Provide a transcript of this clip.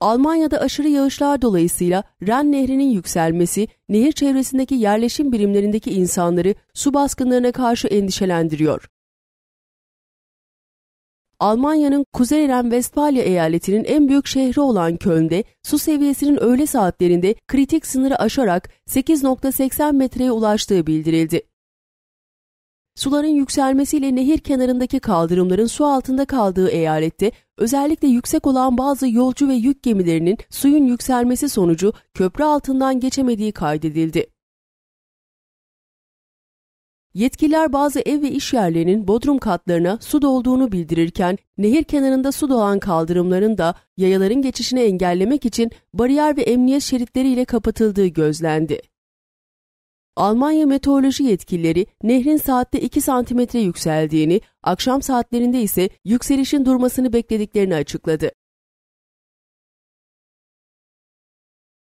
Almanya'da aşırı yağışlar dolayısıyla Ren Nehri'nin yükselmesi, nehir çevresindeki yerleşim birimlerindeki insanları su baskınlarına karşı endişelendiriyor. Almanya'nın Kuzey Ren-Vestfalya eyaletinin en büyük şehri olan Köln'de su seviyesinin öğle saatlerinde kritik sınırı aşarak 8.80 metreye ulaştığı bildirildi. Suların yükselmesiyle nehir kenarındaki kaldırımların su altında kaldığı eyalette Özellikle yüksek olan bazı yolcu ve yük gemilerinin suyun yükselmesi sonucu köprü altından geçemediği kaydedildi. Yetkililer bazı ev ve iş yerlerinin bodrum katlarına su dolduğunu bildirirken nehir kenarında su dolan kaldırımların da yayaların geçişini engellemek için bariyer ve emniyet şeritleriyle kapatıldığı gözlendi. Almanya meteoroloji yetkilileri nehrin saatte 2 santimetre yükseldiğini, akşam saatlerinde ise yükselişin durmasını beklediklerini açıkladı.